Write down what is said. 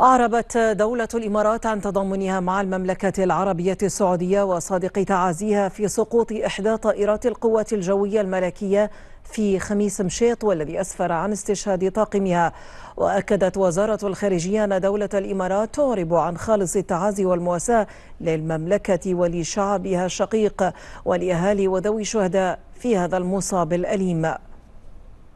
أعربت دولة الإمارات عن تضامنها مع المملكة العربية السعودية وصادق تعازيها في سقوط إحدى طائرات القوات الجوية الملكية في خميس مشيط والذي أسفر عن استشهاد طاقمها وأكدت وزارة الخارجية أن دولة الإمارات تعرب عن خالص التعازي والمواساة للمملكة ولشعبها الشقيق ولأهالي وذوي الشهداء في هذا المصاب الأليم